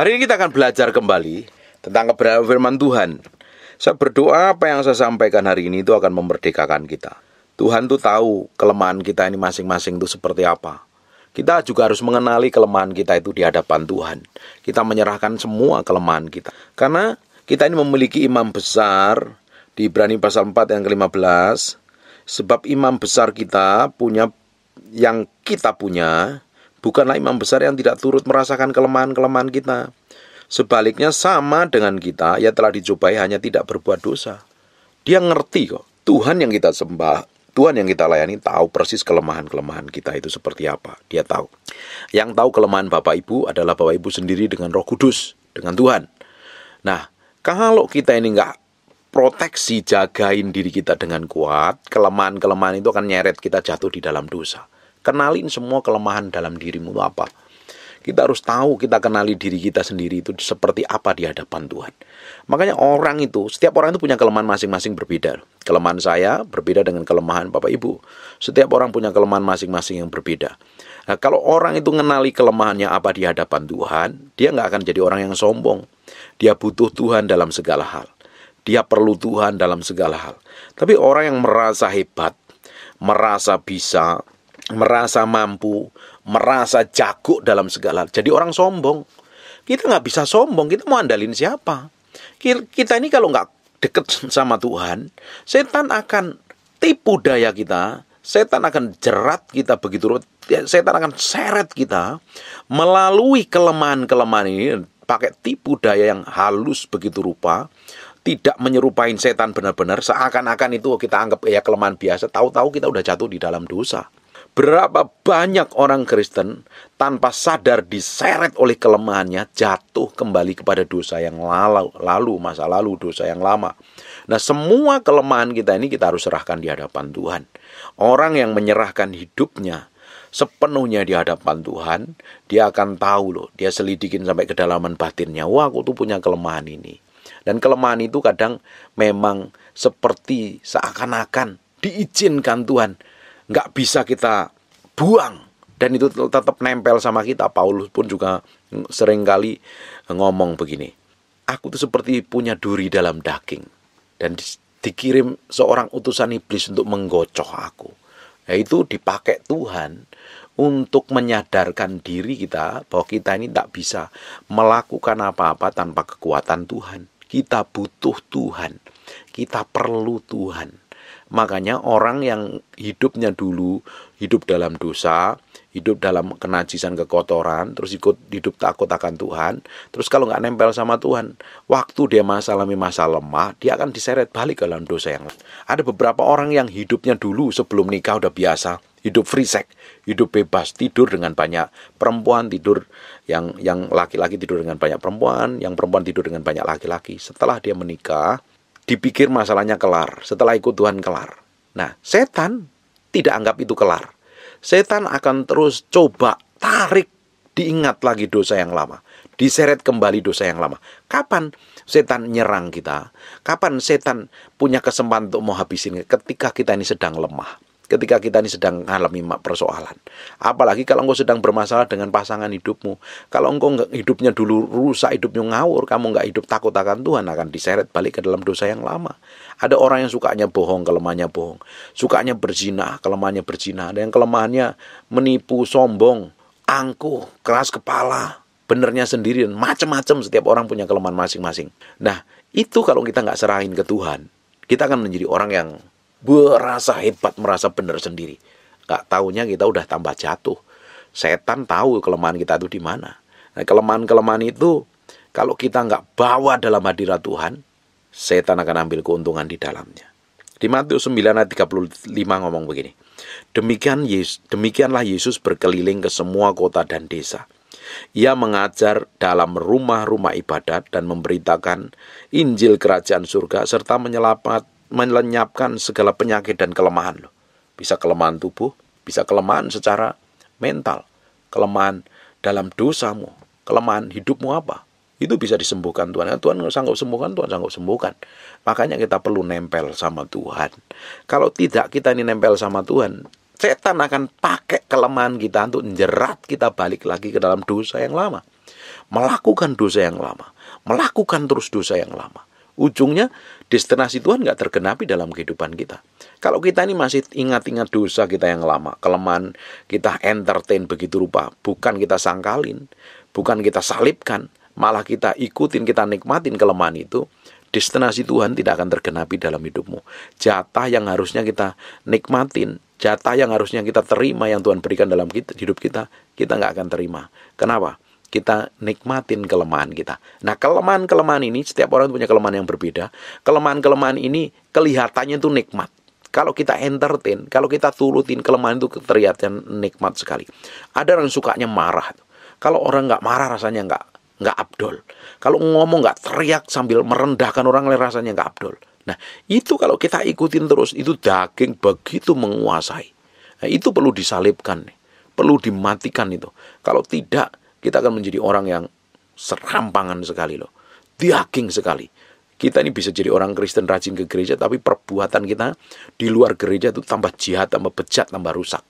Hari ini kita akan belajar kembali tentang keberadaan firman Tuhan. Saya berdoa apa yang saya sampaikan hari ini itu akan memerdekakan kita. Tuhan tuh tahu kelemahan kita ini masing-masing itu seperti apa. Kita juga harus mengenali kelemahan kita itu di hadapan Tuhan. Kita menyerahkan semua kelemahan kita. Karena kita ini memiliki imam besar di Ibrani pasal 4 yang ke-15. Sebab imam besar kita punya yang kita punya Bukanlah imam besar yang tidak turut merasakan kelemahan-kelemahan kita. Sebaliknya sama dengan kita, ia telah dicobai hanya tidak berbuat dosa. Dia ngerti kok, Tuhan yang kita sembah, Tuhan yang kita layani tahu persis kelemahan-kelemahan kita itu seperti apa. Dia tahu. Yang tahu kelemahan Bapak Ibu adalah Bapak Ibu sendiri dengan roh kudus, dengan Tuhan. Nah, kalau kita ini nggak proteksi, jagain diri kita dengan kuat, kelemahan-kelemahan itu akan nyeret kita jatuh di dalam dosa. Kenalin semua kelemahan dalam dirimu itu apa. Kita harus tahu kita kenali diri kita sendiri itu seperti apa di hadapan Tuhan. Makanya orang itu, setiap orang itu punya kelemahan masing-masing berbeda. Kelemahan saya berbeda dengan kelemahan Bapak Ibu. Setiap orang punya kelemahan masing-masing yang berbeda. Nah, kalau orang itu mengenali kelemahannya apa di hadapan Tuhan, dia nggak akan jadi orang yang sombong. Dia butuh Tuhan dalam segala hal. Dia perlu Tuhan dalam segala hal. Tapi orang yang merasa hebat, merasa bisa, merasa mampu, merasa jago dalam segala. Jadi orang sombong. Kita nggak bisa sombong, kita mau andalin siapa? Kita ini kalau nggak deket sama Tuhan, setan akan tipu daya kita, setan akan jerat kita begitu, ya, setan akan seret kita melalui kelemahan-kelemahan ini pakai tipu daya yang halus begitu rupa tidak menyerupain setan benar-benar seakan-akan itu kita anggap ya kelemahan biasa tahu-tahu kita udah jatuh di dalam dosa Berapa banyak orang Kristen tanpa sadar diseret oleh kelemahannya jatuh kembali kepada dosa yang lalu, lalu masa lalu dosa yang lama. Nah, semua kelemahan kita ini kita harus serahkan di hadapan Tuhan. Orang yang menyerahkan hidupnya sepenuhnya di hadapan Tuhan, dia akan tahu loh, dia selidikin sampai kedalaman batinnya. Wah, aku tuh punya kelemahan ini. Dan kelemahan itu kadang memang seperti seakan-akan diizinkan Tuhan nggak bisa kita buang dan itu tetap nempel sama kita. Paulus pun juga sering kali ngomong begini. Aku tuh seperti punya duri dalam daging dan dikirim seorang utusan iblis untuk menggocoh aku. Yaitu nah, dipakai Tuhan untuk menyadarkan diri kita bahwa kita ini tak bisa melakukan apa-apa tanpa kekuatan Tuhan. Kita butuh Tuhan. Kita perlu Tuhan. Makanya orang yang hidupnya dulu hidup dalam dosa, hidup dalam kenajisan kekotoran, terus ikut hidup takut akan Tuhan, terus kalau nggak nempel sama Tuhan, waktu dia mengalami masa lemah, dia akan diseret balik ke dalam dosa yang lain. Ada beberapa orang yang hidupnya dulu sebelum nikah udah biasa, hidup free sex, hidup bebas, tidur dengan banyak perempuan, tidur yang yang laki-laki tidur dengan banyak perempuan, yang perempuan tidur dengan banyak laki-laki. Setelah dia menikah, dipikir masalahnya kelar, setelah ikut Tuhan kelar. Nah, setan tidak anggap itu kelar. Setan akan terus coba tarik diingat lagi dosa yang lama, diseret kembali dosa yang lama. Kapan setan nyerang kita? Kapan setan punya kesempatan untuk menghabisin ketika kita ini sedang lemah? ketika kita ini sedang mengalami persoalan. Apalagi kalau engkau sedang bermasalah dengan pasangan hidupmu. Kalau engkau hidupnya dulu rusak, hidupnya ngawur, kamu nggak hidup takut akan Tuhan akan diseret balik ke dalam dosa yang lama. Ada orang yang sukanya bohong, kelemahannya bohong. Sukanya berzina, kelemahannya berzina. Ada yang kelemahannya menipu, sombong, angkuh, keras kepala, benernya sendiri dan macam-macam setiap orang punya kelemahan masing-masing. Nah, itu kalau kita nggak serahin ke Tuhan, kita akan menjadi orang yang berasa hebat, merasa benar sendiri. nggak taunya kita udah tambah jatuh. Setan tahu kelemahan kita itu di mana. Nah, kelemahan-kelemahan itu kalau kita nggak bawa dalam hadirat Tuhan, setan akan ambil keuntungan di dalamnya. Di Matius 9 ayat 35 ngomong begini. Demikian Yesus, demikianlah Yesus berkeliling ke semua kota dan desa. Ia mengajar dalam rumah-rumah ibadat dan memberitakan Injil kerajaan surga serta menyelamat melenyapkan segala penyakit dan kelemahan loh. Bisa kelemahan tubuh, bisa kelemahan secara mental, kelemahan dalam dosamu, kelemahan hidupmu apa. Itu bisa disembuhkan Tuhan. Ya, Tuhan sanggup sembuhkan, Tuhan sanggup sembuhkan. Makanya kita perlu nempel sama Tuhan. Kalau tidak kita ini nempel sama Tuhan, setan akan pakai kelemahan kita untuk menjerat kita balik lagi ke dalam dosa yang lama. Melakukan dosa yang lama. Melakukan terus dosa yang lama ujungnya destinasi Tuhan nggak tergenapi dalam kehidupan kita. Kalau kita ini masih ingat-ingat dosa kita yang lama, kelemahan kita entertain begitu rupa, bukan kita sangkalin, bukan kita salibkan, malah kita ikutin, kita nikmatin kelemahan itu, destinasi Tuhan tidak akan tergenapi dalam hidupmu. Jatah yang harusnya kita nikmatin, jatah yang harusnya kita terima yang Tuhan berikan dalam hidup kita, kita nggak akan terima. Kenapa? kita nikmatin kelemahan kita. Nah, kelemahan-kelemahan ini setiap orang punya kelemahan yang berbeda. Kelemahan-kelemahan ini kelihatannya itu nikmat. Kalau kita entertain, kalau kita turutin kelemahan itu terlihatnya nikmat sekali. Ada orang sukanya marah. Kalau orang nggak marah rasanya nggak nggak abdol. Kalau ngomong nggak teriak sambil merendahkan orang lain rasanya nggak abdol. Nah itu kalau kita ikutin terus itu daging begitu menguasai. Nah, itu perlu disalibkan, perlu dimatikan itu. Kalau tidak kita akan menjadi orang yang serampangan sekali loh. Diaking sekali. Kita ini bisa jadi orang Kristen rajin ke gereja, tapi perbuatan kita di luar gereja itu tambah jahat, tambah bejat, tambah rusak.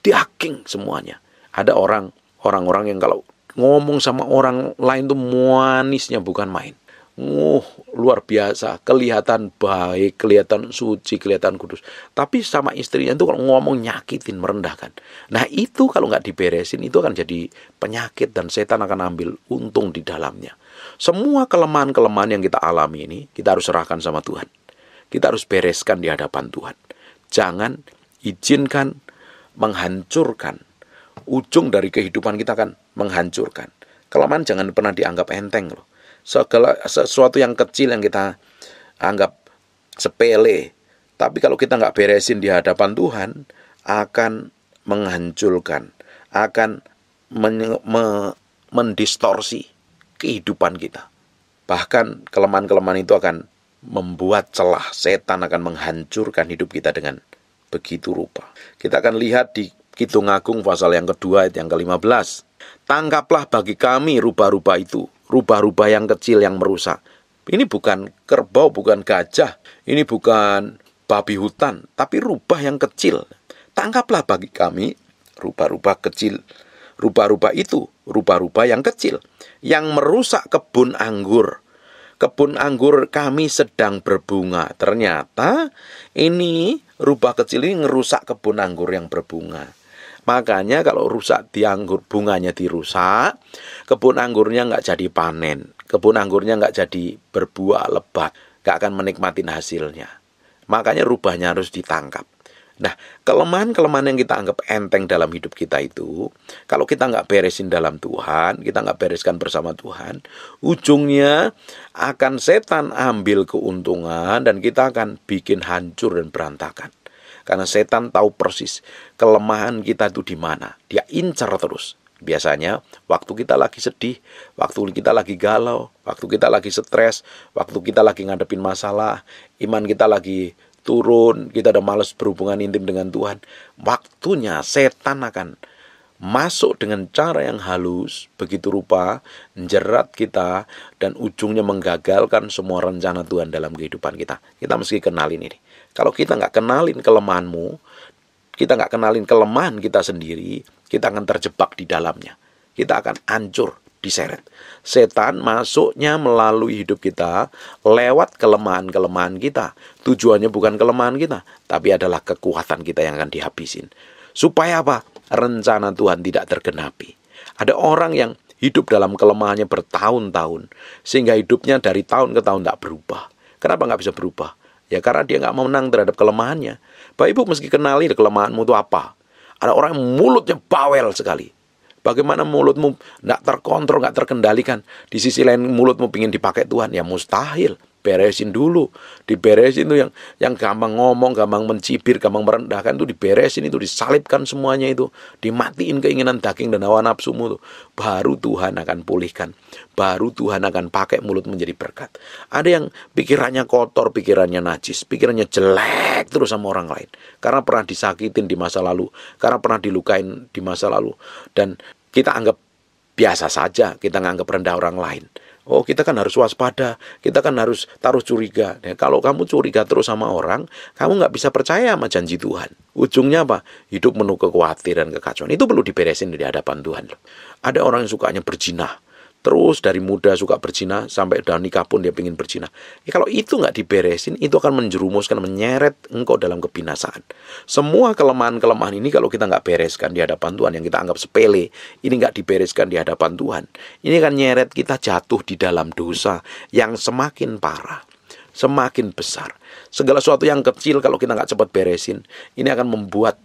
Diaking semuanya. Ada orang, orang-orang yang kalau ngomong sama orang lain tuh manisnya bukan main. Nguh, luar biasa, kelihatan baik, kelihatan suci, kelihatan kudus. Tapi sama istrinya itu kalau ngomong nyakitin, merendahkan. Nah itu kalau nggak diberesin itu akan jadi penyakit dan setan akan ambil untung di dalamnya. Semua kelemahan-kelemahan yang kita alami ini kita harus serahkan sama Tuhan. Kita harus bereskan di hadapan Tuhan. Jangan izinkan menghancurkan ujung dari kehidupan kita kan menghancurkan. Kelemahan jangan pernah dianggap enteng loh segala sesuatu yang kecil yang kita anggap sepele tapi kalau kita nggak beresin di hadapan Tuhan akan menghancurkan akan men me mendistorsi kehidupan kita bahkan kelemahan-kelemahan itu akan membuat celah setan akan menghancurkan hidup kita dengan begitu rupa kita akan lihat di Kidung Agung pasal yang kedua ayat yang ke-15 tangkaplah bagi kami rupa-rupa itu rubah-rubah yang kecil yang merusak. Ini bukan kerbau, bukan gajah, ini bukan babi hutan, tapi rubah yang kecil. Tangkaplah bagi kami rubah-rubah kecil, rubah-rubah itu, rubah-rubah yang kecil yang merusak kebun anggur. Kebun anggur kami sedang berbunga. Ternyata ini rubah kecil ini ngerusak kebun anggur yang berbunga. Makanya kalau rusak dianggur anggur bunganya dirusak, kebun anggurnya nggak jadi panen, kebun anggurnya nggak jadi berbuah lebat, nggak akan menikmati hasilnya. Makanya rubahnya harus ditangkap. Nah, kelemahan-kelemahan yang kita anggap enteng dalam hidup kita itu, kalau kita nggak beresin dalam Tuhan, kita nggak bereskan bersama Tuhan, ujungnya akan setan ambil keuntungan dan kita akan bikin hancur dan berantakan. Karena setan tahu persis kelemahan kita itu di mana. Dia incar terus. Biasanya waktu kita lagi sedih, waktu kita lagi galau, waktu kita lagi stres, waktu kita lagi ngadepin masalah, iman kita lagi turun, kita ada males berhubungan intim dengan Tuhan. Waktunya setan akan masuk dengan cara yang halus, begitu rupa menjerat kita dan ujungnya menggagalkan semua rencana Tuhan dalam kehidupan kita. Kita mesti kenalin ini. Kalau kita nggak kenalin kelemahanmu, kita nggak kenalin kelemahan kita sendiri, kita akan terjebak di dalamnya. Kita akan hancur, diseret. Setan masuknya melalui hidup kita lewat kelemahan-kelemahan kita. Tujuannya bukan kelemahan kita, tapi adalah kekuatan kita yang akan dihabisin. Supaya apa? Rencana Tuhan tidak tergenapi. Ada orang yang hidup dalam kelemahannya bertahun-tahun, sehingga hidupnya dari tahun ke tahun tidak berubah. Kenapa nggak bisa berubah? Ya karena dia nggak mau menang terhadap kelemahannya. Bapak Ibu meski kenali kelemahanmu itu apa. Ada orang yang mulutnya bawel sekali. Bagaimana mulutmu nggak terkontrol, nggak terkendalikan. Di sisi lain mulutmu ingin dipakai Tuhan. Ya mustahil diberesin dulu diberesin tuh yang yang gampang ngomong gampang mencibir gampang merendahkan tuh diberesin itu disalibkan semuanya itu dimatiin keinginan daging dan hawa nafsumu tuh baru Tuhan akan pulihkan baru Tuhan akan pakai mulut menjadi berkat ada yang pikirannya kotor pikirannya najis pikirannya jelek terus sama orang lain karena pernah disakitin di masa lalu karena pernah dilukain di masa lalu dan kita anggap biasa saja kita nganggap rendah orang lain Oh, kita kan harus waspada, kita kan harus taruh curiga. Ya, kalau kamu curiga terus sama orang, kamu nggak bisa percaya sama janji Tuhan. Ujungnya apa? Hidup penuh kekhawatiran, kekacauan. Itu perlu diberesin di hadapan Tuhan. Ada orang yang sukanya berjinah, Terus dari muda suka berzina sampai udah nikah pun dia pingin berzina. Ya, kalau itu nggak diberesin, itu akan menjerumuskan, menyeret engkau dalam kebinasaan. Semua kelemahan-kelemahan ini kalau kita nggak bereskan di hadapan Tuhan yang kita anggap sepele, ini nggak dibereskan di hadapan Tuhan. Ini kan nyeret kita jatuh di dalam dosa yang semakin parah, semakin besar. Segala sesuatu yang kecil kalau kita nggak cepat beresin, ini akan membuat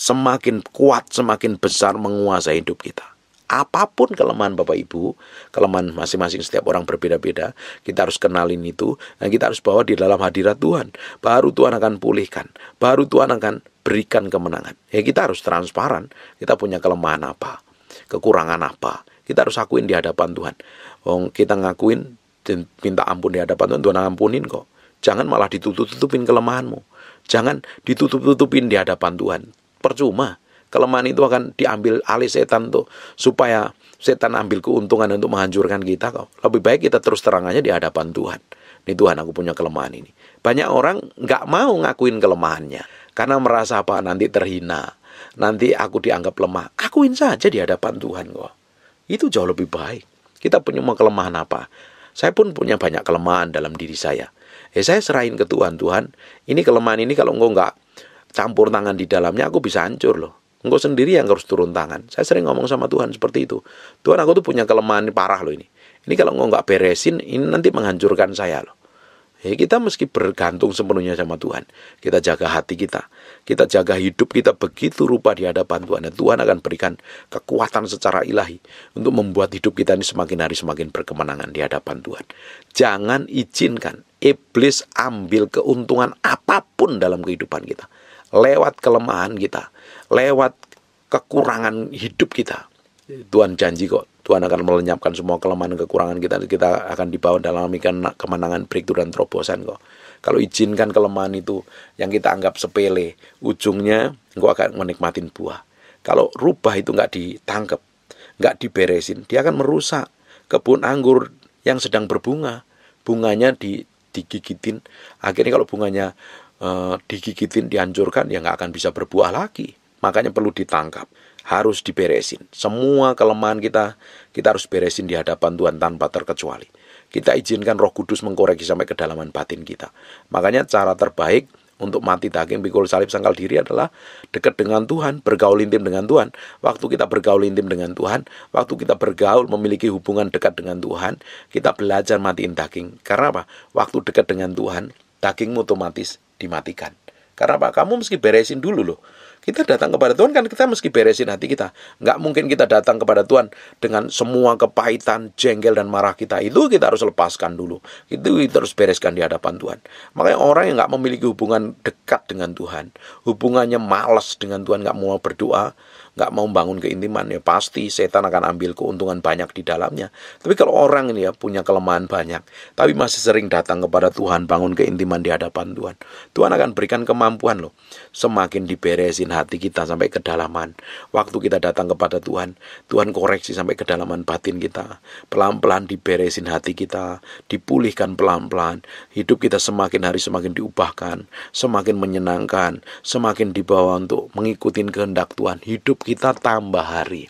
semakin kuat, semakin besar menguasai hidup kita apapun kelemahan Bapak Ibu, kelemahan masing-masing setiap orang berbeda-beda, kita harus kenalin itu dan kita harus bawa di dalam hadirat Tuhan. Baru Tuhan akan pulihkan, baru Tuhan akan berikan kemenangan. Ya kita harus transparan, kita punya kelemahan apa, kekurangan apa. Kita harus akuin di hadapan Tuhan. Oh, kita ngakuin dan minta ampun di hadapan Tuhan, Tuhan ampunin kok. Jangan malah ditutup-tutupin kelemahanmu. Jangan ditutup-tutupin di hadapan Tuhan. Percuma kelemahan itu akan diambil alih setan tuh supaya setan ambil keuntungan untuk menghancurkan kita kok. Lebih baik kita terus terangannya di hadapan Tuhan. Ini Tuhan aku punya kelemahan ini. Banyak orang nggak mau ngakuin kelemahannya karena merasa apa nanti terhina, nanti aku dianggap lemah. Akuin saja di hadapan Tuhan kok. Itu jauh lebih baik. Kita punya kelemahan apa? Saya pun punya banyak kelemahan dalam diri saya. Ya saya serahin ke Tuhan, Tuhan, ini kelemahan ini kalau engkau nggak campur tangan di dalamnya aku bisa hancur loh. Engkau sendiri yang harus turun tangan. Saya sering ngomong sama Tuhan seperti itu. Tuhan aku tuh punya kelemahan parah loh ini. Ini kalau engkau nggak beresin, ini nanti menghancurkan saya loh. Ya, kita meski bergantung sepenuhnya sama Tuhan. Kita jaga hati kita. Kita jaga hidup kita begitu rupa di hadapan Tuhan. Dan Tuhan akan berikan kekuatan secara ilahi. Untuk membuat hidup kita ini semakin hari semakin berkemenangan di hadapan Tuhan. Jangan izinkan iblis ambil keuntungan apapun dalam kehidupan kita lewat kelemahan kita, lewat kekurangan hidup kita. Tuhan janji kok, Tuhan akan melenyapkan semua kelemahan dan kekurangan kita. Kita akan dibawa dalam kemenangan breakthrough dan terobosan kok. Kalau izinkan kelemahan itu yang kita anggap sepele, ujungnya engkau akan menikmati buah. Kalau rubah itu nggak ditangkap, nggak diberesin, dia akan merusak kebun anggur yang sedang berbunga. Bunganya di digigitin. Akhirnya kalau bunganya Eh, digigitin, dihancurkan, ya nggak akan bisa berbuah lagi. Makanya perlu ditangkap, harus diberesin. Semua kelemahan kita, kita harus beresin di hadapan Tuhan tanpa terkecuali. Kita izinkan Roh Kudus mengkoreksi sampai kedalaman batin kita. Makanya cara terbaik untuk mati daging pikul salib sangkal diri adalah dekat dengan Tuhan, bergaul intim dengan Tuhan. Waktu kita bergaul intim dengan Tuhan, waktu kita bergaul memiliki hubungan dekat dengan Tuhan, kita belajar matiin daging. Karena apa? Waktu dekat dengan Tuhan, dagingmu otomatis dimatikan. Karena apa? Kamu mesti beresin dulu loh. Kita datang kepada Tuhan kan kita mesti beresin hati kita. Nggak mungkin kita datang kepada Tuhan dengan semua kepahitan, jengkel, dan marah kita. Itu kita harus lepaskan dulu. Itu kita harus bereskan di hadapan Tuhan. Makanya orang yang nggak memiliki hubungan dekat dengan Tuhan, hubungannya malas dengan Tuhan, nggak mau berdoa, nggak mau bangun keintiman ya pasti setan akan ambil keuntungan banyak di dalamnya. Tapi kalau orang ini ya punya kelemahan banyak, tapi masih sering datang kepada Tuhan bangun keintiman di hadapan Tuhan, Tuhan akan berikan kemampuan loh. Semakin diberesin hati kita sampai kedalaman, waktu kita datang kepada Tuhan, Tuhan koreksi sampai kedalaman batin kita. Pelan-pelan diberesin hati kita, dipulihkan pelan-pelan. Hidup kita semakin hari semakin diubahkan, semakin menyenangkan, semakin dibawa untuk mengikuti kehendak Tuhan. Hidup kita tambah hari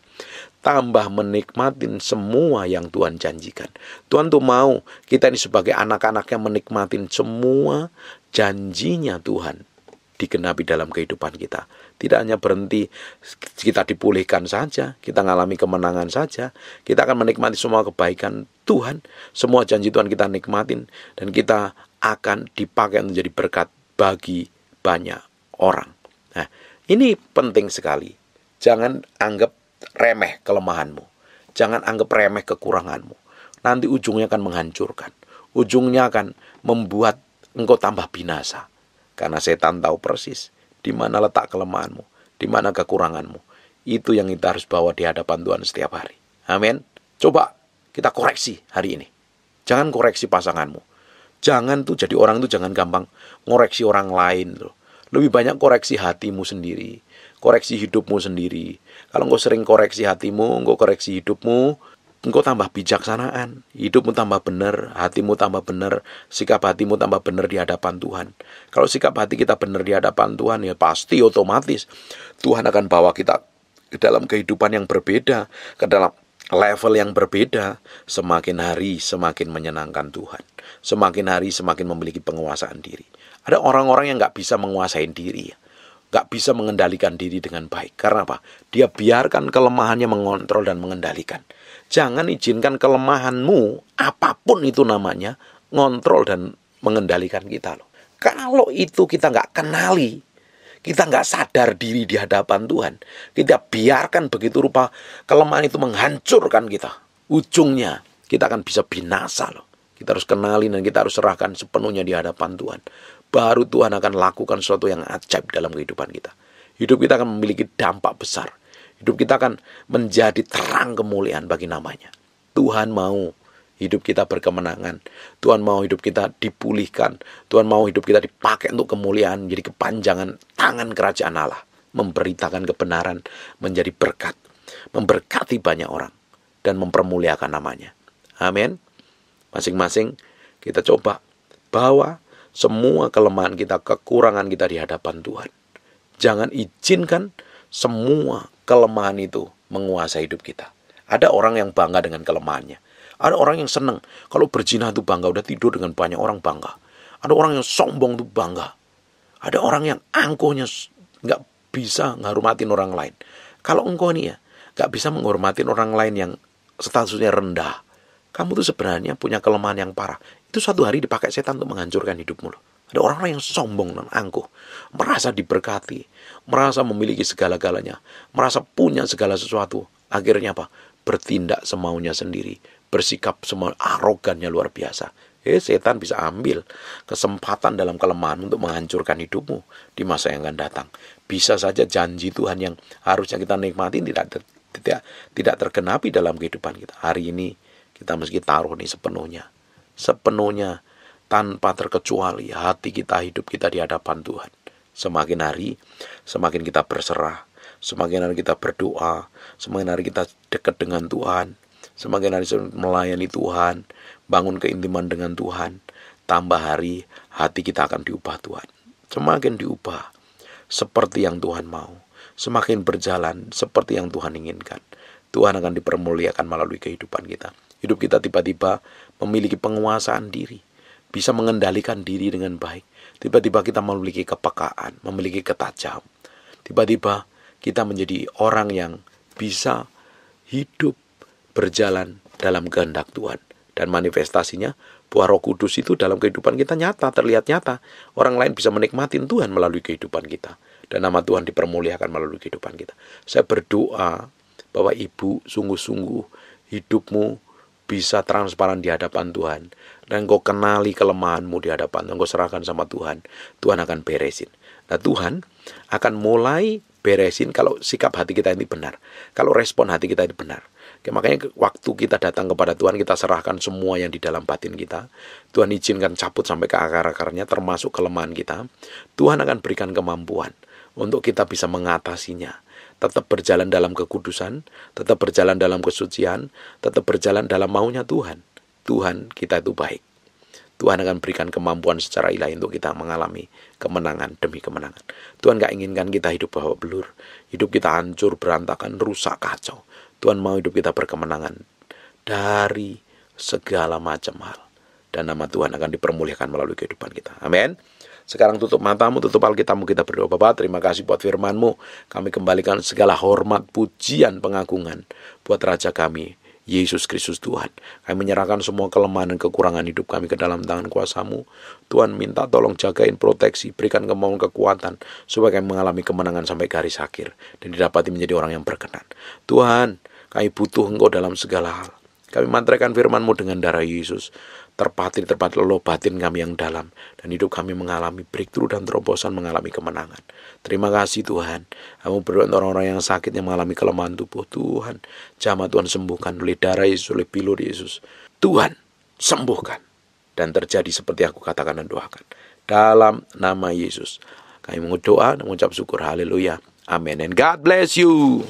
tambah menikmatin semua yang Tuhan janjikan. Tuhan tuh mau kita ini sebagai anak-anaknya menikmatin semua janjinya Tuhan dikenapi dalam kehidupan kita. Tidak hanya berhenti kita dipulihkan saja, kita mengalami kemenangan saja, kita akan menikmati semua kebaikan Tuhan, semua janji Tuhan kita nikmatin dan kita akan dipakai menjadi berkat bagi banyak orang. Nah, ini penting sekali Jangan anggap remeh kelemahanmu. Jangan anggap remeh kekuranganmu. Nanti ujungnya akan menghancurkan. Ujungnya akan membuat engkau tambah binasa. Karena setan tahu persis di mana letak kelemahanmu, di mana kekuranganmu. Itu yang kita harus bawa di hadapan Tuhan setiap hari. Amin. Coba kita koreksi hari ini. Jangan koreksi pasanganmu. Jangan tuh jadi orang tuh jangan gampang ngoreksi orang lain loh. Lebih banyak koreksi hatimu sendiri koreksi hidupmu sendiri. Kalau engkau sering koreksi hatimu, engkau koreksi hidupmu, engkau tambah bijaksanaan, hidupmu tambah benar, hatimu tambah benar, sikap hatimu tambah benar di hadapan Tuhan. Kalau sikap hati kita benar di hadapan Tuhan, ya pasti otomatis Tuhan akan bawa kita ke dalam kehidupan yang berbeda, ke dalam level yang berbeda, semakin hari semakin menyenangkan Tuhan. Semakin hari semakin memiliki penguasaan diri. Ada orang-orang yang nggak bisa menguasai diri ya gak bisa mengendalikan diri dengan baik. Karena apa? Dia biarkan kelemahannya mengontrol dan mengendalikan. Jangan izinkan kelemahanmu, apapun itu namanya, ngontrol dan mengendalikan kita loh. Kalau itu kita gak kenali, kita gak sadar diri di hadapan Tuhan. Kita biarkan begitu rupa kelemahan itu menghancurkan kita. Ujungnya kita akan bisa binasa loh. Kita harus kenali dan kita harus serahkan sepenuhnya di hadapan Tuhan baru Tuhan akan lakukan sesuatu yang ajaib dalam kehidupan kita. Hidup kita akan memiliki dampak besar. Hidup kita akan menjadi terang kemuliaan bagi namanya. Tuhan mau hidup kita berkemenangan. Tuhan mau hidup kita dipulihkan. Tuhan mau hidup kita dipakai untuk kemuliaan, jadi kepanjangan tangan kerajaan Allah. Memberitakan kebenaran, menjadi berkat. Memberkati banyak orang. Dan mempermuliakan namanya. Amin. Masing-masing kita coba bawa semua kelemahan kita, kekurangan kita di hadapan Tuhan. Jangan izinkan semua kelemahan itu menguasai hidup kita. Ada orang yang bangga dengan kelemahannya. Ada orang yang senang. Kalau berzina itu bangga. Udah tidur dengan banyak orang bangga. Ada orang yang sombong itu bangga. Ada orang yang angkuhnya nggak bisa menghormatin orang lain. Kalau engkau ini ya, nggak bisa menghormatin orang lain yang statusnya rendah. Kamu tuh sebenarnya punya kelemahan yang parah. Itu satu hari dipakai setan untuk menghancurkan hidupmu loh. Ada orang-orang yang sombong dan angkuh, merasa diberkati, merasa memiliki segala-galanya, merasa punya segala sesuatu. Akhirnya apa? Bertindak semaunya sendiri, bersikap semua arogannya luar biasa. Eh, setan bisa ambil kesempatan dalam kelemahan untuk menghancurkan hidupmu di masa yang akan datang. Bisa saja janji Tuhan yang harusnya kita nikmati tidak tidak tidak tergenapi dalam kehidupan kita. Hari ini kita mesti taruh nih sepenuhnya. Sepenuhnya tanpa terkecuali hati kita hidup kita di hadapan Tuhan. Semakin hari, semakin kita berserah, semakin hari kita berdoa, semakin hari kita dekat dengan Tuhan, semakin hari melayani Tuhan, bangun keintiman dengan Tuhan, tambah hari hati kita akan diubah Tuhan. Semakin diubah seperti yang Tuhan mau, semakin berjalan seperti yang Tuhan inginkan. Tuhan akan dipermuliakan melalui kehidupan kita hidup kita tiba-tiba memiliki penguasaan diri, bisa mengendalikan diri dengan baik. Tiba-tiba kita memiliki kepekaan, memiliki ketajam. Tiba-tiba kita menjadi orang yang bisa hidup berjalan dalam kehendak Tuhan dan manifestasinya buah Roh Kudus itu dalam kehidupan kita nyata, terlihat nyata. Orang lain bisa menikmati Tuhan melalui kehidupan kita dan nama Tuhan dipermuliakan melalui kehidupan kita. Saya berdoa bahwa Ibu sungguh-sungguh hidupmu bisa transparan di hadapan Tuhan dan engkau kenali kelemahanmu di hadapan Tuhan, engkau serahkan sama Tuhan, Tuhan akan beresin. Nah, Tuhan akan mulai beresin kalau sikap hati kita ini benar, kalau respon hati kita ini benar. Oke, makanya waktu kita datang kepada Tuhan, kita serahkan semua yang di dalam batin kita. Tuhan izinkan cabut sampai ke akar-akarnya, termasuk kelemahan kita. Tuhan akan berikan kemampuan untuk kita bisa mengatasinya tetap berjalan dalam kekudusan, tetap berjalan dalam kesucian, tetap berjalan dalam maunya Tuhan. Tuhan kita itu baik. Tuhan akan berikan kemampuan secara ilahi untuk kita mengalami kemenangan demi kemenangan. Tuhan gak inginkan kita hidup bawa belur, hidup kita hancur, berantakan, rusak, kacau. Tuhan mau hidup kita berkemenangan dari segala macam hal. Dan nama Tuhan akan dipermuliakan melalui kehidupan kita. Amin. Sekarang tutup matamu, tutup Alkitabmu, kita berdoa. Bapak, terima kasih buat firmanmu. Kami kembalikan segala hormat, pujian, pengagungan buat Raja kami, Yesus Kristus Tuhan. Kami menyerahkan semua kelemahan dan kekurangan hidup kami ke dalam tangan kuasamu. Tuhan minta tolong jagain proteksi, berikan kemauan kekuatan, supaya kami mengalami kemenangan sampai garis akhir, dan didapati menjadi orang yang berkenan. Tuhan, kami butuh engkau dalam segala hal. Kami mantrakan firmanmu dengan darah Yesus terpati terpati Allah batin kami yang dalam dan hidup kami mengalami breakthrough dan terobosan mengalami kemenangan. Terima kasih Tuhan. Kamu berdoa untuk orang-orang yang sakit yang mengalami kelemahan tubuh Tuhan. jamaah Tuhan sembuhkan oleh darah Yesus, oleh pilur Yesus. Tuhan sembuhkan dan terjadi seperti aku katakan dan doakan. Dalam nama Yesus. Kami mengucap doa mengucap syukur. Haleluya. Amin. And God bless you.